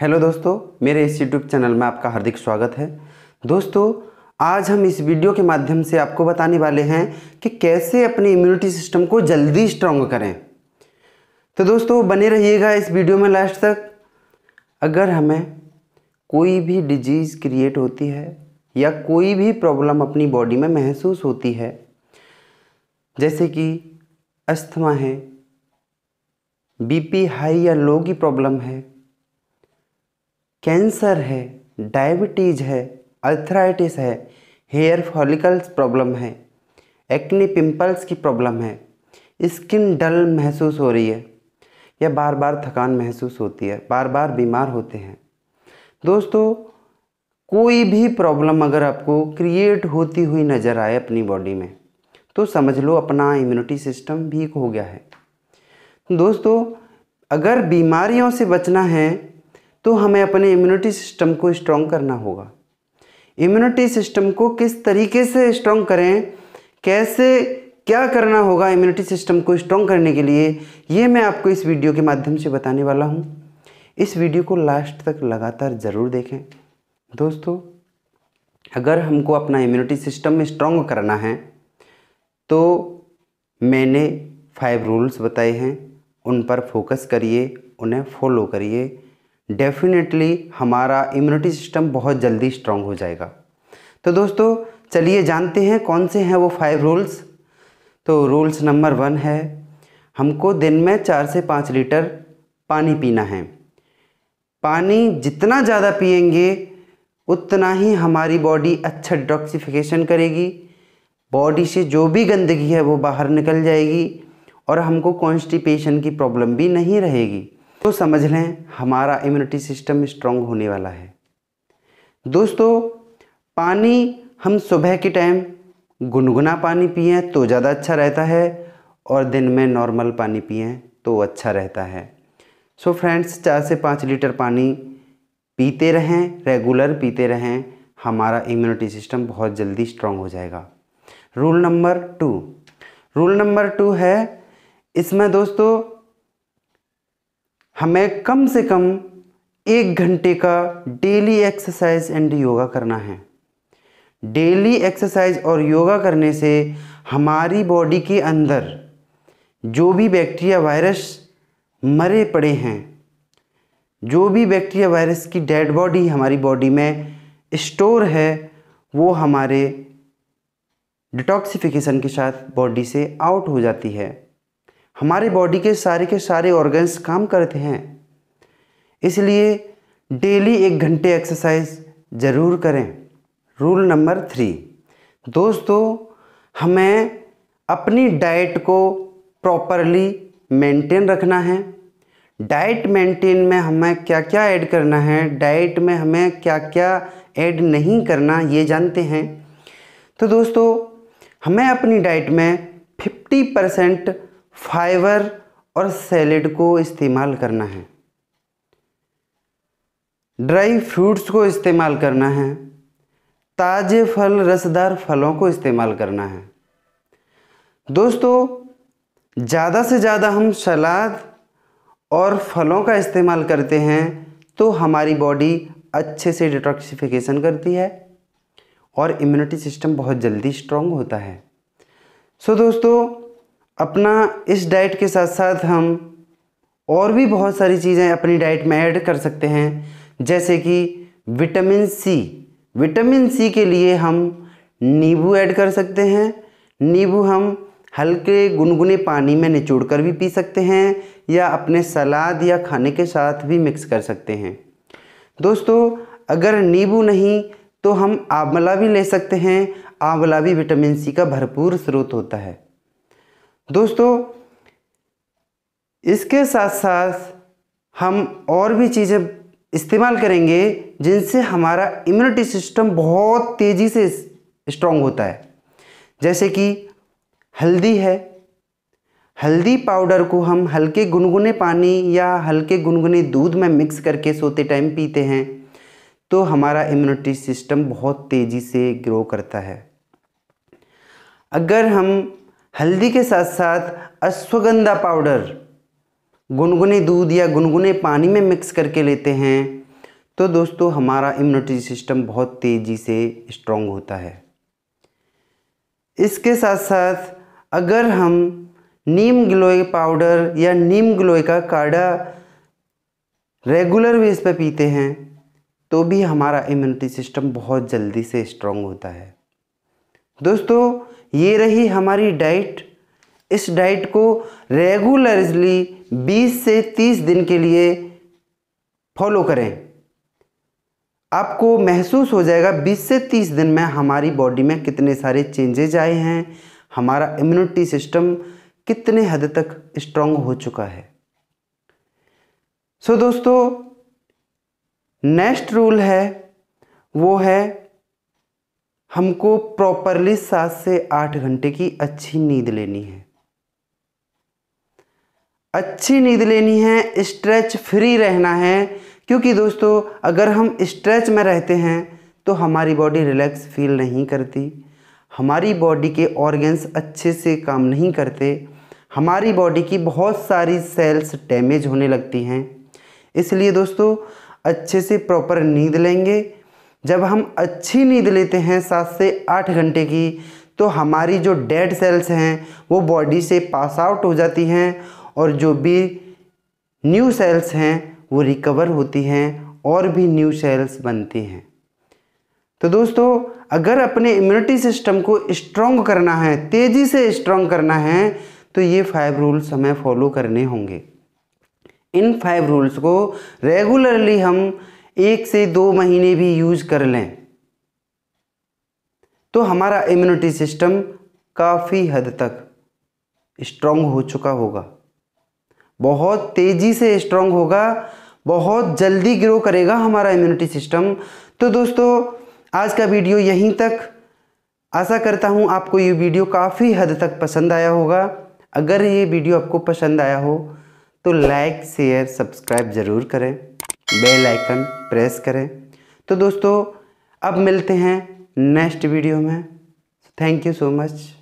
hello दोस्तों मेरे इस यूट्यूब चैनल में आपका हार्दिक स्वागत है दोस्तों आज हम इस वीडियो के माध्यम से आपको बताने वाले हैं कि कैसे अपने इम्यूनिटी सिस्टम को जल्दी स्ट्रांग करें तो दोस्तों बने रहिएगा इस वीडियो में लास्ट तक अगर हमें कोई भी डिजीज़ क्रिएट होती है या कोई भी प्रॉब्लम अपनी बॉडी में महसूस होती है जैसे कि अस्थमा है बीपी हाई या लो की प्रॉब्लम है कैंसर है डायबिटीज है अर्थराइटिस है हेयर फॉलिकल्स प्रॉब्लम है एक्ने पिंपल्स की प्रॉब्लम है स्किन डल महसूस हो रही है या बार बार थकान महसूस होती है बार बार बीमार होते हैं दोस्तों कोई भी प्रॉब्लम अगर आपको क्रिएट होती हुई नज़र आए अपनी बॉडी में तो समझ लो अपना इम्यूनिटी सिस्टम वीक हो गया है दोस्तों अगर बीमारियों से बचना है तो हमें अपने इम्यूनिटी सिस्टम को स्ट्रॉन्ग करना होगा इम्यूनिटी सिस्टम को किस तरीके से स्ट्रॉन्ग करें कैसे क्या करना होगा इम्यूनिटी सिस्टम को स्ट्रॉन्ग करने के लिए ये मैं आपको इस वीडियो के माध्यम से बताने वाला हूँ इस वीडियो को लास्ट तक लगातार ज़रूर देखें दोस्तों अगर हमको अपना इम्यूनिटी सिस्टम स्ट्रॉन्ग करना है तो मैंने फाइव रूल्स बताए हैं उन पर फोकस करिए उन्हें फॉलो करिए डेफिनेटली हमारा इम्यूनिटी सिस्टम बहुत जल्दी स्ट्रांग हो जाएगा तो दोस्तों चलिए जानते हैं कौन से हैं वो फाइव रूल्स तो रूल्स नंबर वन है हमको दिन में चार से पाँच लीटर पानी पीना है पानी जितना ज़्यादा पियेंगे उतना ही हमारी बॉडी अच्छा डिटॉक्सिफिकेशन करेगी बॉडी से जो भी गंदगी है वो बाहर निकल जाएगी और हमको कॉन्स्टिपेशन की प्रॉब्लम भी नहीं रहेगी तो समझ लें हमारा इम्यूनिटी सिस्टम स्ट्रांग होने वाला है दोस्तों पानी हम सुबह के टाइम गुनगुना पानी पिए तो ज़्यादा अच्छा रहता है और दिन में नॉर्मल पानी पिए तो अच्छा रहता है सो फ्रेंड्स चार से पाँच लीटर पानी पीते रहें रेगुलर पीते रहें हमारा इम्यूनिटी सिस्टम बहुत जल्दी स्ट्रांग हो जाएगा rule number two rule number two है इसमें दोस्तों हमें कम से कम एक घंटे का डेली एक्सरसाइज एंड योगा करना है डेली एक्सरसाइज और योगा करने से हमारी बॉडी के अंदर जो भी बैक्टीरिया वायरस मरे पड़े हैं जो भी बैक्टीरिया वायरस की डेड बॉडी हमारी बॉडी में स्टोर है वो हमारे डिटॉक्सिफिकेशन के साथ बॉडी से आउट हो जाती है हमारे बॉडी के सारे के सारे ऑर्गन्स काम करते हैं इसलिए डेली एक घंटे एक्सरसाइज ज़रूर करें रूल नंबर थ्री दोस्तों हमें अपनी डाइट को प्रॉपरली मेंटेन रखना है डाइट मेंटेन में हमें क्या क्या ऐड करना है डाइट में हमें क्या क्या ऐड नहीं करना ये जानते हैं तो दोस्तों हमें अपनी डाइट में 50 परसेंट फाइबर और सैलड को इस्तेमाल करना है ड्राई फ्रूट्स को इस्तेमाल करना है ताज़े फल रसदार फलों को इस्तेमाल करना है दोस्तों ज़्यादा से ज़्यादा हम सलाद और फलों का इस्तेमाल करते हैं तो हमारी बॉडी अच्छे से डिटॉक्सिफिकेशन करती है और इम्यूनिटी सिस्टम बहुत जल्दी स्ट्रॉन्ग होता है सो so, दोस्तों अपना इस डाइट के साथ साथ हम और भी बहुत सारी चीज़ें अपनी डाइट में ऐड कर सकते हैं जैसे कि विटामिन सी विटामिन सी के लिए हम नींबू ऐड कर सकते हैं नींबू हम हल्के गुनगुने पानी में निचोड़ कर भी पी सकते हैं या अपने सलाद या खाने के साथ भी मिक्स कर सकते हैं दोस्तों अगर नींबू नहीं तो हम आंवला भी ले सकते हैं आंवला भी विटामिन सी का भरपूर स्रोत होता है दोस्तों इसके साथ साथ हम और भी चीज़ें इस्तेमाल करेंगे जिनसे हमारा इम्यूनिटी सिस्टम बहुत तेज़ी से स्ट्रांग होता है जैसे कि हल्दी है हल्दी पाउडर को हम हल्के गुनगुने पानी या हल्के गुनगुने दूध में मिक्स करके सोते टाइम पीते हैं तो हमारा इम्यूनिटी सिस्टम बहुत तेज़ी से ग्रो करता है अगर हम हल्दी के साथ साथ अश्वगंधा पाउडर गुनगुने दूध या गुनगुने पानी में मिक्स करके लेते हैं तो दोस्तों हमारा इम्यूनिटी सिस्टम बहुत तेज़ी से स्ट्रॉन्ग होता है इसके साथ साथ अगर हम नीम ग्लोए पाउडर या नीम ग्लोए का काढ़ा रेगुलर बेस पर पीते हैं तो भी हमारा इम्यूनिटी सिस्टम बहुत जल्दी से स्ट्रॉन्ग होता है दोस्तों ये रही हमारी डाइट इस डाइट को रेगुलरली 20 से 30 दिन के लिए फॉलो करें आपको महसूस हो जाएगा 20 से 30 दिन में हमारी बॉडी में कितने सारे चेंजेज आए हैं हमारा इम्यूनिटी सिस्टम कितने हद तक स्ट्रांग हो चुका है सो so, दोस्तों नेक्स्ट रूल है वो है हमको प्रॉपरली सात से आठ घंटे की अच्छी नींद लेनी है अच्छी नींद लेनी है स्ट्रेच फ्री रहना है क्योंकि दोस्तों अगर हम स्ट्रेच में रहते हैं तो हमारी बॉडी रिलैक्स फील नहीं करती हमारी बॉडी के ऑर्गेन्स अच्छे से काम नहीं करते हमारी बॉडी की बहुत सारी सेल्स डैमेज होने लगती हैं इसलिए दोस्तों अच्छे से प्रॉपर नींद लेंगे जब हम अच्छी नींद लेते हैं सात से आठ घंटे की तो हमारी जो डेड सेल्स हैं वो बॉडी से पास आउट हो जाती हैं और जो भी न्यू सेल्स हैं वो रिकवर होती हैं और भी न्यू सेल्स बनती हैं तो दोस्तों अगर अपने इम्यूनिटी सिस्टम को स्ट्रॉन्ग करना है तेज़ी से स्ट्रॉन्ग करना है तो ये फाइव रूल्स हमें फॉलो करने होंगे इन फाइव रूल्स को रेगुलरली हम एक से दो महीने भी यूज कर लें तो हमारा इम्यूनिटी सिस्टम काफ़ी हद तक स्ट्रांग हो चुका होगा बहुत तेज़ी से स्ट्रांग होगा बहुत जल्दी ग्रो करेगा हमारा इम्यूनिटी सिस्टम तो दोस्तों आज का वीडियो यहीं तक आशा करता हूँ आपको ये वीडियो काफ़ी हद तक पसंद आया होगा अगर ये वीडियो आपको पसंद आया हो तो लाइक शेयर सब्सक्राइब ज़रूर करें बेल आइकन प्रेस करें तो दोस्तों अब मिलते हैं नेक्स्ट वीडियो में थैंक यू सो मच